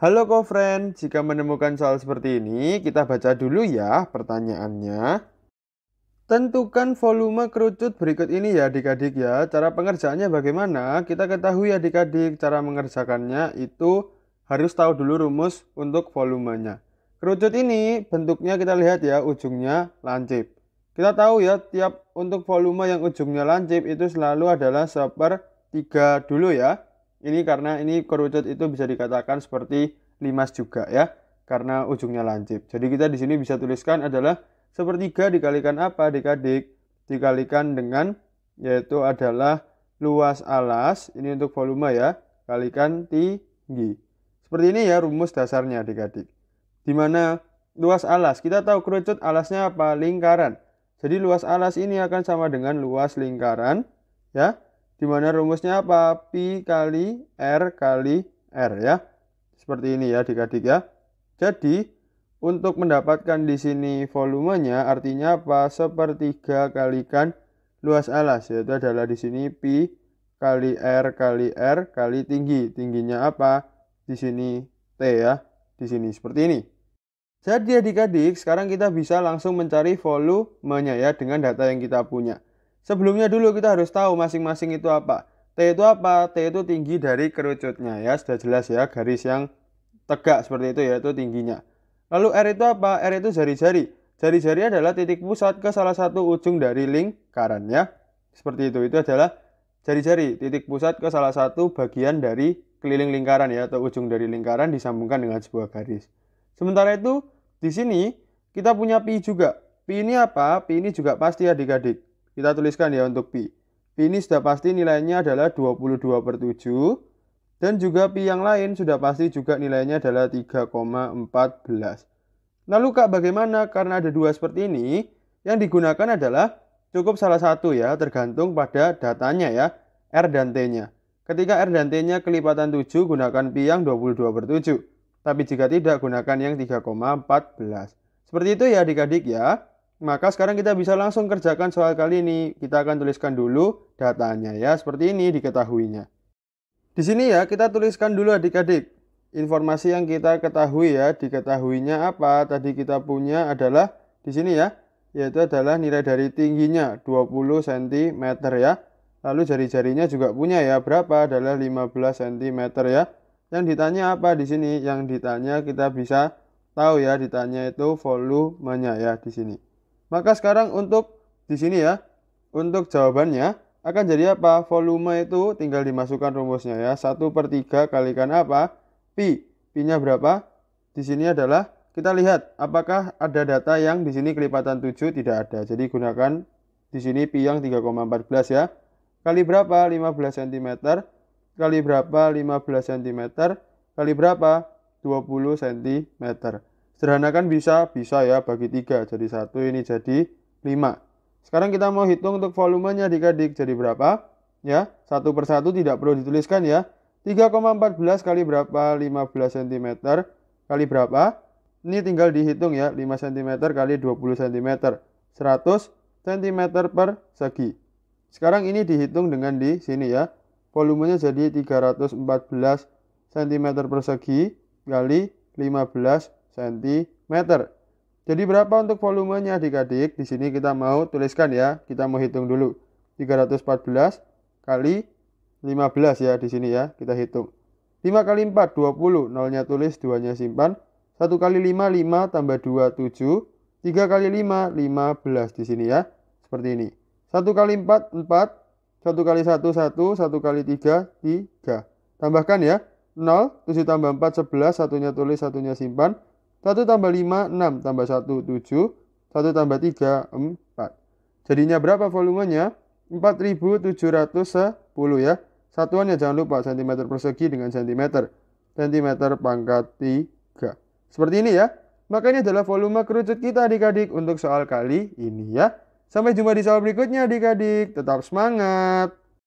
Halo friend, jika menemukan soal seperti ini, kita baca dulu ya pertanyaannya. Tentukan volume kerucut berikut ini ya adik-adik ya. Cara pengerjaannya bagaimana? Kita ketahui ya adik-adik cara mengerjakannya itu harus tahu dulu rumus untuk volumenya. Kerucut ini bentuknya kita lihat ya ujungnya lancip. Kita tahu ya tiap untuk volume yang ujungnya lancip itu selalu adalah seper 3 dulu ya. Ini karena ini kerucut itu bisa dikatakan seperti limas juga ya, karena ujungnya lancip. Jadi kita di sini bisa tuliskan adalah sepertiga dikalikan apa adik Dikalikan dengan yaitu adalah luas alas, ini untuk volume ya, kalikan tinggi. Seperti ini ya rumus dasarnya adik-adik. Di mana luas alas, kita tahu kerucut alasnya apa? Lingkaran. Jadi luas alas ini akan sama dengan luas lingkaran ya Dimana rumusnya apa? Pi kali R kali R ya. Seperti ini ya adik-adik ya. Jadi untuk mendapatkan di sini volumenya artinya apa? Sepertiga kalikan luas alas yaitu adalah di sini pi kali R kali R kali tinggi. Tingginya apa? Di sini T ya. Di sini seperti ini. Jadi adik-adik sekarang kita bisa langsung mencari volumenya ya dengan data yang kita punya. Sebelumnya dulu kita harus tahu masing-masing itu apa. T itu apa? T itu tinggi dari kerucutnya ya, sudah jelas ya garis yang tegak seperti itu ya, itu tingginya. Lalu R itu apa? R itu jari-jari. Jari-jari adalah titik pusat ke salah satu ujung dari lingkaran ya. Seperti itu, itu adalah jari-jari, titik pusat ke salah satu bagian dari keliling lingkaran ya, atau ujung dari lingkaran disambungkan dengan sebuah garis. Sementara itu, di sini kita punya pi juga. Pi ini apa? Pi ini juga pasti adik-adik. Kita tuliskan ya untuk pi. Pi ini sudah pasti nilainya adalah 22 per 7. Dan juga pi yang lain sudah pasti juga nilainya adalah 3,14. Lalu Kak bagaimana? Karena ada dua seperti ini, yang digunakan adalah cukup salah satu ya, tergantung pada datanya ya, R dan T-nya. Ketika R dan T-nya kelipatan 7, gunakan pi yang 22 per 7. Tapi jika tidak, gunakan yang 3,14. Seperti itu ya adik-adik ya. Maka sekarang kita bisa langsung kerjakan soal kali ini. Kita akan tuliskan dulu datanya ya, seperti ini diketahuinya. Di sini ya, kita tuliskan dulu adik-adik. Informasi yang kita ketahui ya, diketahuinya apa? Tadi kita punya adalah di sini ya, yaitu adalah nilai dari tingginya 20 cm ya. Lalu jari-jarinya juga punya ya, berapa? Adalah 15 cm ya. Yang ditanya apa di sini? Yang ditanya kita bisa tahu ya, ditanya itu volumenya ya di sini. Maka sekarang untuk di sini ya, untuk jawabannya akan jadi apa? Volume itu tinggal dimasukkan rumusnya ya. 1 per 3 kalikan apa? Pi. Pi-nya berapa? Di sini adalah, kita lihat apakah ada data yang di sini kelipatan 7 tidak ada. Jadi gunakan di sini pi yang 3,14 ya. Kali berapa? 15 cm. Kali berapa? 15 cm. Kali berapa? 20 cm. Sederhanakan bisa, bisa ya bagi tiga jadi satu ini jadi 5. Sekarang kita mau hitung untuk volumenya adik-adik jadi berapa? Ya, satu persatu tidak perlu dituliskan ya. 3,14 kali berapa? 15 cm kali berapa? Ini tinggal dihitung ya, 5 cm kali 20 cm. 100 cm per segi. Sekarang ini dihitung dengan di sini ya. Volumenya jadi 314 cm persegi kali 15 cm. Jadi berapa untuk volumenya adik-adik? Di sini kita mau tuliskan ya. Kita mau hitung dulu. 314 kali 15 ya di sini ya. Kita hitung. 5 kali 4 20. 0-nya tulis, 2-nya simpan. 1 kali 5 5 tambah 2 7. 3 kali 5 15 di sini ya. Seperti ini. 1 kali 4 4. 1 kali 1 1, 1 kali 3 3. Tambahkan ya. 0, 7 tambah 4 11, 1-nya tulis, 1-nya simpan. 1 tambah 5, 6 tambah 1, 7. 1 tambah 3, 4. Jadinya berapa volumenya? 4710 ya. Satuannya jangan lupa cm persegi dengan cm. Cm pangkat 3. Seperti ini ya. Maka ini adalah volume kerucut kita adik-adik untuk soal kali ini ya. Sampai jumpa di soal berikutnya adik-adik. Tetap semangat.